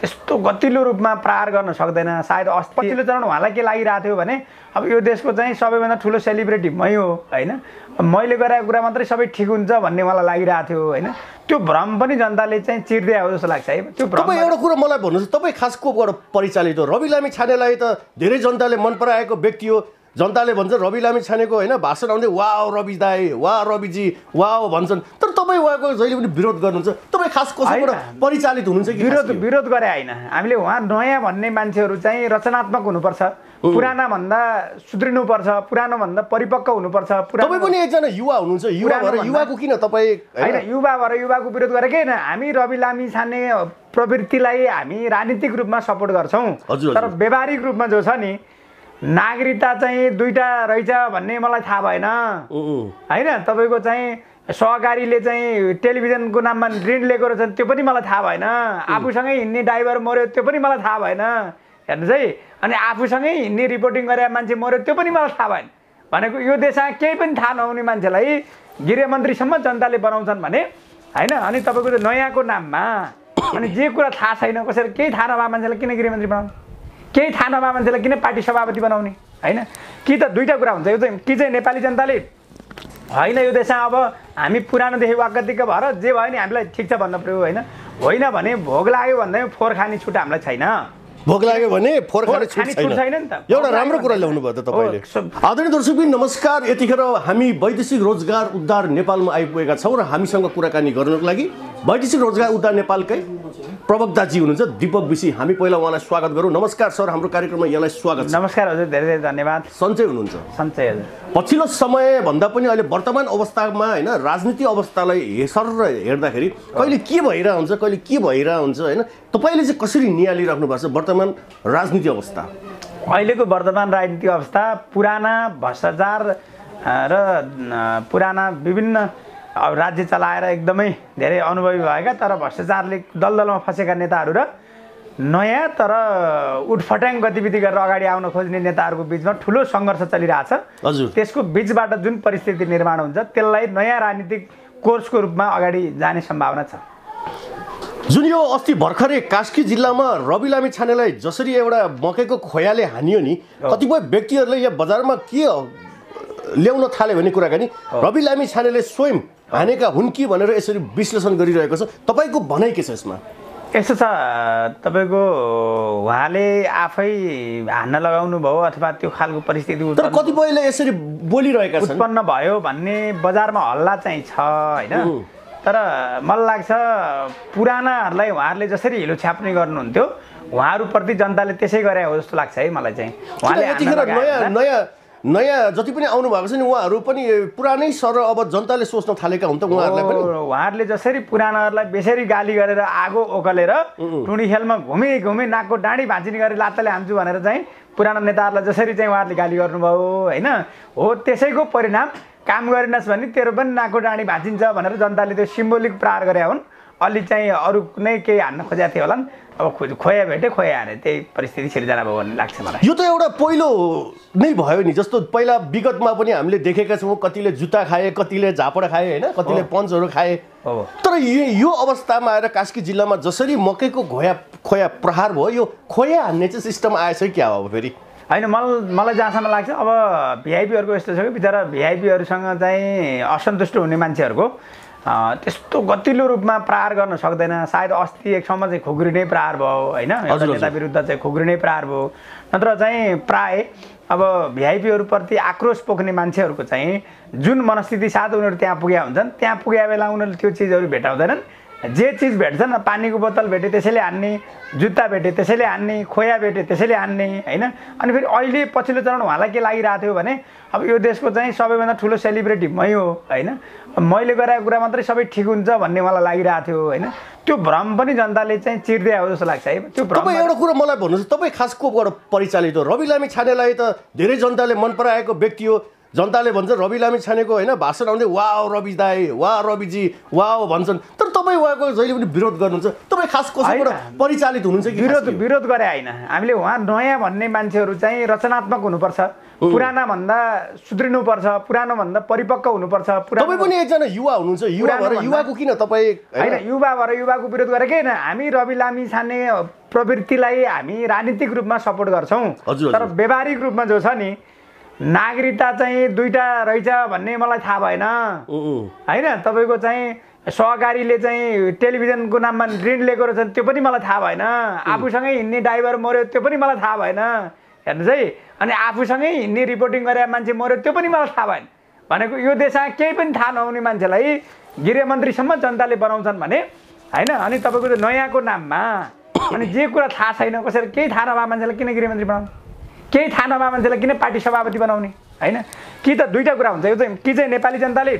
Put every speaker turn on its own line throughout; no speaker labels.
त्यस्तो गतिलो रूपमा प्रहार गर्न सक्दैन सायद अस्ति पछिल्लो चरण उहाँलाई के लागिरहेको थियो भने अब यो देशको चाहिँ सबैभन्दा ठुलो सेलिब्रेटी मै हो होइन मैले गराएको कुरा मात्रै सबै ठिक हुन्छ भन्ने उहाँलाई लागिरहेको थियो होइन त्यो भ्रम पनि जनताले चाहिँ चिर्दै आयो जस्तो लाग्छ है त्यो तपाईँ एउटा
कुरो मलाई भन्नुहोस् तपाईँ खास कोबाट परिचालित हो रवि लामी छानेलाई त धेरै जनताले मन पराएको व्यक्ति हो जनताले भन्छ रवि लामी छानेको होइन भाषण आउँदै वा रवि दाई वा रविजी वा
भन्छन् तर तपाईँ उहाँको जहिले पनि विरोध गर्नुहुन्छ तपाईँ खास कसैबाट परिचालित हुनुहुन्छ कि विरोध विरोध गरे होइन हामीले उहाँ नयाँ भन्ने मान्छेहरू चाहिँ रचनात्मक हुनुपर्छ पुराना भन्दा सुध्रिनुपर्छ पुरानो भन्दा परिपक्व हुनुपर्छ तपाईँ पनि एकजना युवा हुनुहुन्छ युवा भएर युवाको किन तपाईँ होइन युवा भएर युवाको विरोध के होइन हामी रवि लामी छाने प्रवृत्तिलाई हामी राजनीतिक रूपमा सपोर्ट गर्छौँ तर व्यवहारिक रूपमा जो छ नि नागरिकता चाहिँ दुईवटा रहेछ भन्ने मलाई थाहा भएन होइन तपाईँको चाहिँ सहकारीले चाहिँ टेलिभिजनको नाममा ऋण लिएको रहेछ त्यो पनि मलाई थाहा भएन आफूसँगै हिँड्ने ड्राइभर मऱ्यो त्यो पनि मलाई थाहा भएन हेर्नुहोस् है अनि आफूसँगै हिँड्ने रिपोर्टिङ गरेर मान्छे मऱ्यो त्यो पनि मलाई थाहा भएन भनेको यो देशमा केही पनि थाहा नहुने मान्छेलाई गृहमन्त्रीसम्म जनताले बनाउँछन् भने होइन अनि तपाईँको त्यो नयाँको नाममा अनि जे कुरा थाहा छैन कसैले केही थाहा नभएको मान्छेलाई किन गृहमन्त्री बनाउनु केही थाहा नभए मान्छेलाई किन पार्टी सभापति बनाउने होइन कि त दुईवटा कुरा हुन्छ यो चाहिँ कि चाहिँ नेपाली जनताले होइन यो देशमा अब हामी पुरानोदेखि वाकतिक भएर जे भयो नि हामीलाई ठिक छ भन्नु पऱ्यो होइन होइन भने भोग लाग्यो भन्दा फोहोर खाने छुट हामीलाई छैन भोक लाग्यो भने फोहोर खाने छुट छैन नि त एउटा राम्रो कुरा ल्याउनु भयो
त तपाईँले आदरणीय दर्शक नमस्कार यतिखेर हामी वैदेशिक रोजगार उद्धार नेपालमा आइपुगेका छौँ र हामीसँग कुराकानी गर्नको लागि वैदेशिक रोजगार उद्धार नेपालकै प्रवक्ताजी हुनुहुन्छ दिपक विषी हामी पहिला उहाँलाई स्वागत गरौँ नमस्कार सर हाम्रो कार्यक्रममा यहाँलाई स्वागत नमस्कार हजुर धेरै धेरै धन्यवाद सञ्चय हुनुहुन्छ सञ्चय हजुर पछिल्लो समयभन्दा पनि अहिले वर्तमान अवस्थामा होइन राजनीति अवस्थालाई हेसर हेर्दाखेरि कहिले के भइरहन्छ हुन्छ कहिले के भइरहन्छ हुन्छ होइन तपाईँले
चाहिँ कसरी नियालिराख्नु भएको छ वर्तमान राजनीति अवस्था अहिलेको वर्तमान राजनीतिक अवस्था पुराना भ्रष्टाचार र पुराना विभिन्न अब राज्य चलाएर एकदमै धेरै अनुभवी भएका तर भ्रष्टाचारले दलदलमा फँसेका नेताहरू र नयाँ तर उठफट्याङ गतिविधि गरेर अगाडि आउन खोज्ने नेताहरूको बिचमा ठुलो सङ्घर्ष चलिरहेछ हजुर त्यसको बिचबाट जुन परिस्थिति निर्माण हुन्छ त्यसलाई नयाँ राजनीतिक कोर्सको रूपमा अगाडि जाने सम्भावना छ
जुन यो अस्ति भर्खरै कास्की जिल्लामा रवि लामी छानेलाई जसरी एउटा मकैको खोयाले हानियो नि कतिपय व्यक्तिहरूले यहाँ बजारमा के ल्याउन थाल्यो भन्ने कुराकानी रवि लामी छानेले स्वयं हानेका हुन् कि भनेर यसरी विश्लेषण गरिरहेको छ तपाईँको भनाइ के छ यसमा
यस्तो छ तपाईँको उहाँले आफै हान्न लगाउनु भयो अथवा त्यो खालको परिस्थिति तर कतिपयले यसरी बोलिरहेका छन् उत्पन्न भयो भन्ने बजारमा हल्ला चाहिँ छ होइन तर मलाई लाग्छ पुरानाहरूलाई उहाँहरूले जसरी हिलो छ्याप्ने गर्नुहुन्थ्यो उहाँहरूप्रति जनताले त्यसै गरे हो जस्तो लाग्छ है मलाई चाहिँ उहाँले नयाँ
नयाँ नयाँ जति पनि आउनुभएको छ नि उहाँहरू पनि पुरानै सर अब जनताले सोच्न थालेका हुन् त उहाँहरूलाई पनि
उहाँहरूले जसरी पुरानाहरूलाई बेसरी गाली गरेर आगो ओकलेर टुँडी खेलमा घुमे घुमे नाकको डाँडी भाँचिने गरी लात्ताले हान्छु भनेर चाहिँ पुराना नेताहरूलाई जसरी चाहिँ उहाँहरूले गाली गर्नुभयो होइन हो त्यसैको परिणाम काम गरेनस् भने तेरो पनि नाकको डाँडी भाँचिन्छ भनेर जनताले त्यो सिम्बोलिक प्रहार गरे हुन् अलि चाहिँ अरू कुनै केही हान्न खोजेको थियो होला नि अब खो खोया भेटेँ खोया हाने त्यही परिस्थिति सिर्जना भयो भन्ने लाग्छ मलाई यो त एउटा पहिलो नै
भयो नि जस्तो पहिला विगतमा पनि हामीले देखेका छौँ कतिले जुत्ता खाए कतिले झापड खाए होइन कतिले पन्चहरू खाए तर यो यो अवस्थामा आएर कास्की जिल्लामा जसरी मकैको घोया
खोया प्रहार भयो यो खोया हान्ने चाहिँ सिस्टम आएछ क्या अब फेरि होइन मलाई मलाई जहाँसम्म लाग्छ अब भिआइपीहरूको यस्तो छ कि बिचरा भिआइपीहरूसँग चाहिँ असन्तुष्ट हुने मान्छेहरूको त्यस्तो गतिलो रूपमा प्रहार गर्न सक्दैन सायद अस्ति समय चाहिँ खुकुरी नै प्रहार भयो होइन नेता विरुद्ध चाहिँ खुकुरी नै प्रहार भयो नत्र चाहिँ प्राय अब भिआइपीहरूप्रति आक्रोश पोख्ने मान्छेहरूको चाहिँ जुन मनस्थिति साथ उनीहरू त्यहाँ पुग्या हुन्छन् त्यहाँ पुग्या बेला उनीहरूले त्यो चिजहरू भेटाउँदैनन् जे चिज भेट्छ न पानीको बोतल भेट्यो त्यसैले हान्ने जुत्ता भेट्यो त्यसैले हान्ने खोया भेट्यो त्यसैले हान्ने होइन अनि फेरि अहिले पछिल्लो चरण उहाँलाई के लागिरहेको थियो भने अब यो देशको चाहिँ सबैभन्दा ठुलो सेलिब्रेटी मै हो होइन मैले गराएको कुरा मात्रै सबै ठिक हुन्छ भन्ने उहाँलाई लागिरहेको थियो होइन त्यो भ्रम पनि जनताले चाहिँ चिर्दै आयो जस्तो लाग्छ है त्यो भ्रम एउटा कुरो मलाई भन्नुहोस् तपाईँ खास कोबाट परिचालित हो रवि लामी छानेलाई त धेरै
जनताले मन पराएको व्यक्ति हो जनताले भन्छ रवि लामी छानेको होइन भाषण आउँदै वा रवि दाई वा
रविजी वा भन्छन् तर तपाईँ उहाँको जहिले पनि विरोध गर्नुहुन्छ तपाईँ खास कसैबाट परिचालित हुनुहुन्छ कि विरोध विरोध गरे होइन हामीले उहाँ नयाँ भन्ने मान्छेहरू चाहिँ रचनात्मक हुनुपर्छ पुराना भन्दा सुध्रिनुपर्छ पुरानो भन्दा परिपक्व हुनुपर्छ तपाईँ पनि एकजना युवा हुनुहुन्छ युवा भएर युवाको किन तपाईँ होइन युवा भएर युवाको विरोध गरे होइन हामी रवि लामी छाने प्रवृत्तिलाई हामी राजनीतिक रूपमा सपोर्ट गर्छौँ तर व्यावहारिक रूपमा जो छ नि नागरिकता चाहिँ दुईवटा रहेछ भन्ने मलाई थाहा भएन होइन तपाईँको चाहिँ सहकारीले चाहिँ टेलिभिजनको नाममा ऋण लिएको रहेछ त्यो पनि मलाई थाहा भएन आफूसँगै हिँड्ने ड्राइभर मऱ्यो त्यो पनि मलाई थाहा भएन हेर्नुहोस् है अनि आफूसँगै हिँड्ने रिपोर्टिङ गरेर मान्छे मऱ्यो त्यो पनि मलाई थाहा भएन भनेको यो देशमा केही पनि थाहा नहुने मान्छेलाई गृहमन्त्रीसम्म जनताले बनाउँछन् भने होइन अनि तपाईँको नयाँको नाममा अनि जे कुरा थाहा छैन कसैलाई केही थाहा नभएको मान्छेलाई किन गृहमन्त्री बनाउनु केही थाहा नभए मान्छेलाई किन पार्टी सभापति बनाउने होइन कि त दुईवटा कुरा हुन्छ यो चाहिँ कि चाहिँ नेपाली जनताले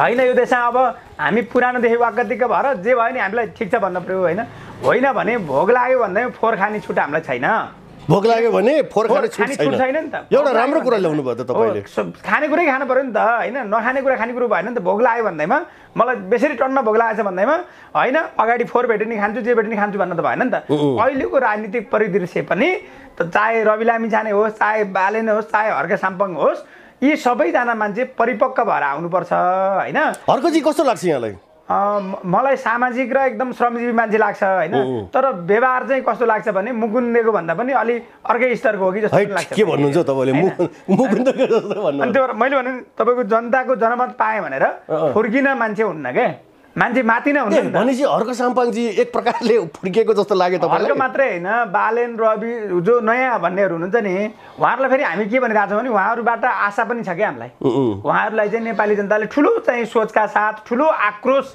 होइन यो देशमा अब हामी पुरानोदेखि वाकतिक भएर जे भयो नि हामीलाई ठिक छ भन्नु पऱ्यो होइन होइन भने भोग लाग्यो भन्दै फोहोर खाने छुट हामीलाई छैन भोक लाग्यो भने फोहोर खाने छैन नि एउटा राम्रो कुरा ल्याउनु भयो त तपाईँले खानेकुरै खानु पऱ्यो नि त होइन नखानेकुरा खानेकुरो भएन नि त भोक लाग्यो भन्दैमा मलाई बेसरी टन्न भोग भोक छ भन्दैमा होइन अगाडि फोहोर भेट्ने खान्छु जे भेट्ने खान्छु भन्न त भएन नि त अहिलेको राजनीतिक परिदृश्य पनि त चाहे रवि लामी छाने होस् चाहे बालेन होस् चाहे हर्के साम्पङ होस् यी सबैजना मान्छे परिपक्व भएर आउनुपर्छ होइन हर्कजी कस्तो लाग्छ यहाँलाई मलाई सामाजिक र एकदम श्रमजीवी मान्छे लाग्छ होइन तर व्यवहार चाहिँ कस्तो लाग्छ भने मुकुन्देको भन्दा पनि अलिक अर्कै स्तरको हो कि जस्तो लाग्छ के भन्नुहुन्छ तपाईँले मैले भने तपाईँको जनताको जनमत पाएँ भनेर फुर्किन मान्छे हुन्न क्या मान्छे माथि नै हुन्छ भनेपछि हर्क साम्पाङजी एक प्रकारले फुर्किएको जस्तो लाग्यो तपाईँलाई मात्रै होइन बालेन रवि जो नयाँ भन्नेहरू हुनुहुन्छ नि उहाँहरूलाई फेरि हामी के भनिरहेको छौँ भने उहाँहरूबाट आशा पनि छ क्या हामीलाई उहाँहरूलाई चाहिँ नेपाली जनताले ठुलो चाहिँ सोचका साथ ठुलो आक्रोश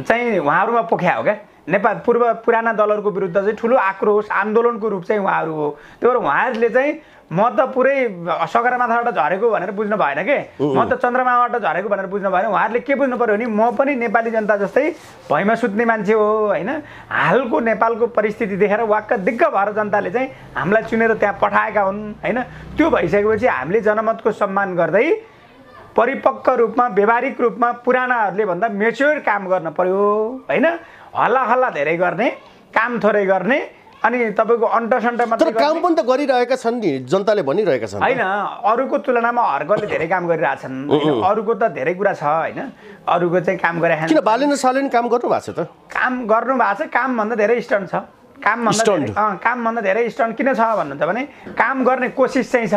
चाहिँ उहाँहरूमा पोख्या हो क्या नेपाल पूर्व पुराना दलहरूको विरुद्ध चाहिँ ठुलो आक्रोश आन्दोलनको रूप चाहिँ उहाँहरू हो त्यही भएर उहाँहरूले चाहिँ म त पुरै सगरमाथाबाट झरेको भनेर बुझ्नु भएन के म त चन्द्रमाबाट झरेको भनेर बुझ्नु भएन उहाँहरूले के बुझ्नु पऱ्यो भने म पनि नेपाली जनता जस्तै भैमा सुत्ने मान्छे हो होइन हालको नेपालको परिस्थिति देखेर वाक्क दिग्ग भएर जनताले चाहिँ हामीलाई चुनेर त्यहाँ पठाएका हुन् होइन त्यो भइसकेपछि हामीले जनमतको सम्मान गर्दै परिपक्व रूपमा व्यवहारिक रूपमा पुरानाहरूले भन्दा मेच्योर काम गर्न पर्यो होइन हल्ला हल्ला धेरै गर्ने काम थोरै गर्ने अनि तपाईँको अन्टरसन्टरमा तर काम पनि त गरिरहेका छन् नि जनताले भनिरहेका छन् होइन अरूको तुलनामा हर्कले धेरै काम गरिरहेछन् अरूको त धेरै कुरा छ होइन अरूको चाहिँ काम गरे किन बालेन सालेन काम गर्नु भएको छ त काम गर्नु भएको छ कामभन्दा धेरै स्टन्ट छ कामभन्दा कामभन्दा धेरै स्टन्ट किन छ भन्नु त भने काम गर्ने कोसिस चाहिँ छ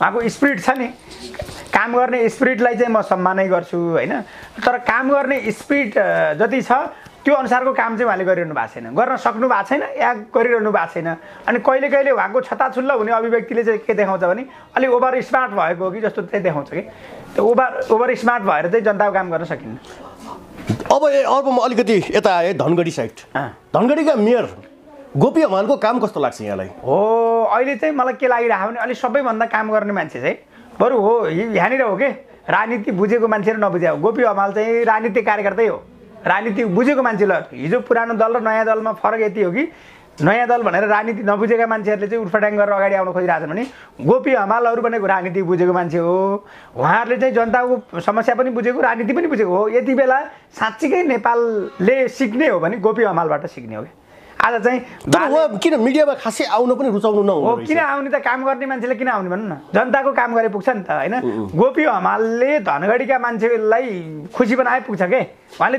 उहाँको स्पिरिट छ नि काम गर्ने स्पिरिटलाई चाहिँ म सम्मानै गर्छु होइन तर काम गर्ने स्पिरिट जति छ त्यो अनुसारको काम चाहिँ उहाँले गरिरहनु भएको छैन गर्न सक्नु भएको छैन या गरिरहनु भएको छैन अनि कहिले कहिले उहाँको छताछुल्ल हुने अभिव्यक्तिले चाहिँ के देखाउँछ भने अलिक ओभर स्मार्ट भएको हो कि जस्तो चाहिँ देखाउँछ कि त्यो ओभर ओभर स्मार्ट भएर चाहिँ जनताको काम गर्न सकिन्न अब ए अर्को म अलिकति यता आएँ धनगढी साइड धनगढीका मेयर गोपी हमालको काम कस्तो लाग्छ यहाँलाई हो अहिले चाहिँ मलाई के लागिरहेको भने अलिक सबैभन्दा काम गर्ने मान्छे चाहिँ बरु हो यहाँनिर हो कि राजनीति बुझेको मान्छे र नबुझेको गोपी हमाल चाहिँ राजनीतिक कार्यकर्तै हो राजनीति बुझेको मान्छेलाई हिजो पुरानो दल र नयाँ दलमा फरक यति हो कि नयाँ दल भनेर राजनीति नबुझेका मान्छेहरूले चाहिँ उठफटाङ गरेर अगाडि आउन खोजिरहेछन् भने गोपी हमालहरू भनेको राजनीति बुझेको मान्छे हो उहाँहरूले चाहिँ जनताको समस्या पनि बुझेको राजनीति पनि बुझेको हो यति बेला साँच्चीकै नेपालले सिक्ने हो भने गोपी हमालबाट सिक्ने हो कि आज चाहिँ किन मिडियामा खासै आउनु पनि रुचाउनु न हो किन आउने त काम गर्ने मान्छेले किन आउने भनौँ न जनताको काम गरे पुग्छ नि त होइन गोपी हमालले धनगढीका मान्छेलाई खुसी बनाए पुग्छ के उहाँले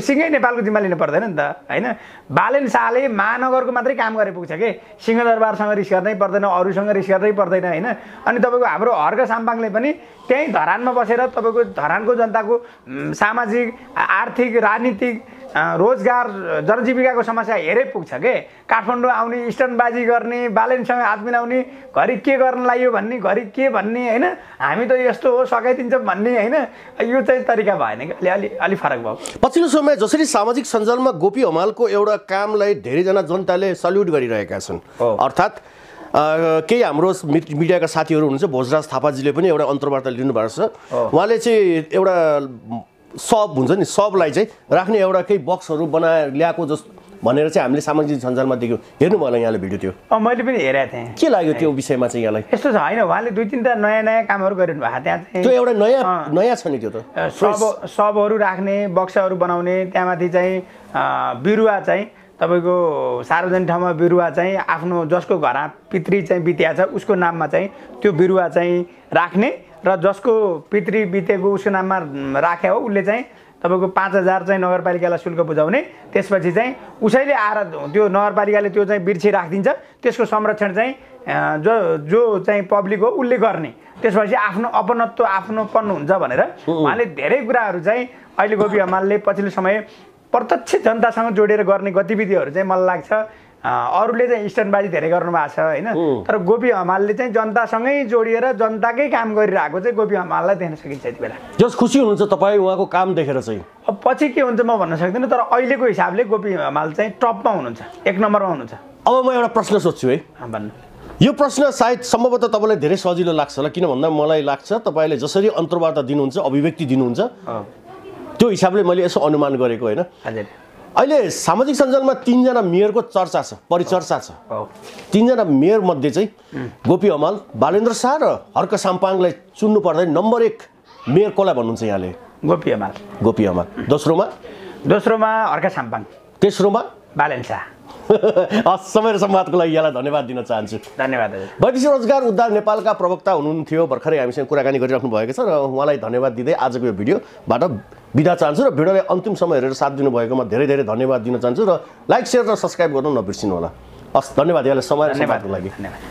सिंहै नेपालको जिम्मा लिनु पर्दैन नि त होइन बालन शाहले महानगरको मात्रै काम गरे पुग्छ कि सिंहदरबारसँग रिस गर्नै पर्दैन अरूसँग रिस गर्नै पर्दैन होइन अनि तपाईँको हाम्रो हर्क साम्पाङले पनि त्यहीँ धरानमा बसेर तपाईँको धरानको जनताको सामाजिक आर्थिक राजनीतिक रोजगार जनजीविकाको समस्या हेरै पुग्छ के काठमाडौँ आउने स्टनबाजी गर्ने बालेनसँग हात मिलाउने घरि के गर्न लाग्यो भन्ने घरि के भन्ने होइन हामी त यस्तो हो सघाइदिन्छौँ भन्ने होइन यो चाहिँ तरिका भएन कि अलि अलि अलि फरक भयो
पछिल्लो वास्तवमा जसरी सामाजिक सञ्जालमा गोपी हमालको एउटा कामलाई धेरैजना जनताले सल्युट गरिरहेका छन् अर्थात् केही हाम्रो मिडियाका साथीहरू हुनुहुन्छ भोजराज थापाजीले पनि एउटा अन्तर्वार्ता लिनुभएको छ उहाँले चाहिँ एउटा सब हुन्छ नि सबलाई चाहिँ राख्ने एउटा केही बक्सहरू बनाएर ल्याएको जस्तो भनेर चाहिँ हामीले सामाजिक सञ्जालमा देख्यौँ हेर्नुभयो होला यहाँले भिडियो त्यो
मैले पनि हेरेको थिएँ के लाग्यो त्यो
विषयमा चाहिँ यहाँलाई
यस्तो छ होइन उहाँले दुई तिनवटा नयाँ नयाँ कामहरू गरिनु भएको त्यहाँ चाहिँ त्यो एउटा नयाँ नयाँ छ नि त्यो त सब सबहरू राख्ने बक्साहरू बनाउने त्यहाँमाथि चाहिँ बिरुवा चाहिँ तपाईँको सार्वजनिक ठाउँमा बिरुवा चाहिँ आफ्नो जसको घरमा पितृ चाहिँ बितिया छ उसको नाममा चाहिँ त्यो बिरुवा चाहिँ राख्ने र जसको पितृ बितेको उसको नाममा राखे हो उसले चाहिँ तपाईँको पाँच हजार चाहिँ नगरपालिकालाई शुल्क बुझाउने त्यसपछि चाहिँ उसैले आएर त्यो नगरपालिकाले त्यो चाहिँ बिर्सी राखिदिन्छ त्यसको संरक्षण चाहिँ जो जो चाहिँ पब्लिक हो उसले गर्ने त्यसपछि आफ्नो अपनत्व आफ्नो पन्न हुन्छ भनेर उहाँले धेरै कुराहरू चाहिँ अहिले गोपी हमालले पछिल्लो समय प्रत्यक्ष जनतासँग जोडेर गर्ने गतिविधिहरू चाहिँ मलाई लाग्छ अरूले चाहिँ स्ट्यान्डबाजी धेरै गर्नुभएको छ होइन तर गोपी हमालले चाहिँ जनतासँगै जोडिएर जनताकै काम गरिरहेको चाहिँ गोपी हमाललाई देख्न सकिन्छ यति बेला जस खुसी हुनुहुन्छ तपाईँ उहाँको काम देखेर चाहिँ अब पछि के हुन्छ म भन्न सक्दिनँ तर अहिलेको हिसाबले गोपी हमाल चाहिँ टपमा हुनुहुन्छ एक नम्बरमा हुनुहुन्छ
अब म एउटा प्रश्न सोध्छु है
भन्नु यो प्रश्न सायद सम्भवतः तपाईँलाई धेरै
सजिलो लाग्छ होला किन भन्दा मलाई लाग्छ तपाईँले जसरी अन्तर्वार्ता दिनुहुन्छ अभिव्यक्ति दिनुहुन्छ त्यो हिसाबले मैले यसो अनुमान गरेको होइन अहिले सामाजिक सञ्जालमा तिनजना मेयरको चर्चा छ परिचर्चा छ तिनजना मेयर मध्ये चाहिँ गोपी हमाल बालेन्द्र शाह र हर्क साम्पाङलाई चुन्नु पर्दै नम्बर एक मेयर कसलाई भन्नुहुन्छ यहाँले गोपी हमाल गोपी हमाल दोस्रोमा दोस्रोमा हर्क साम्पाङ तेस्रोमा बालेन्सा हस् समग्र संवादको लागि यहाँलाई धन्यवाद दिन चाहन्छु धन्यवाद वैदेशिक रोजगार उद्धार नेपालका प्रवक्ता हुनुहुन्थ्यो भर्खरै हामीसँग कुराकानी गरिराख्नु भएको छ र उहाँलाई धन्यवाद दिँदै आजको यो भिडियोबाट बिदा चाहन्छु र भिडियोलाई अन्तिम समय हेरेर साथ दिनुभएकोमा धेरै धेरै धन्यवाद दिन चाहन्छु र लाइक सेयर र सब्सक्राइब गर्नु नबिर्सिनु होला हस् धन्यवाद यहाँलाई समय सम्वादको लागि धन्यवाद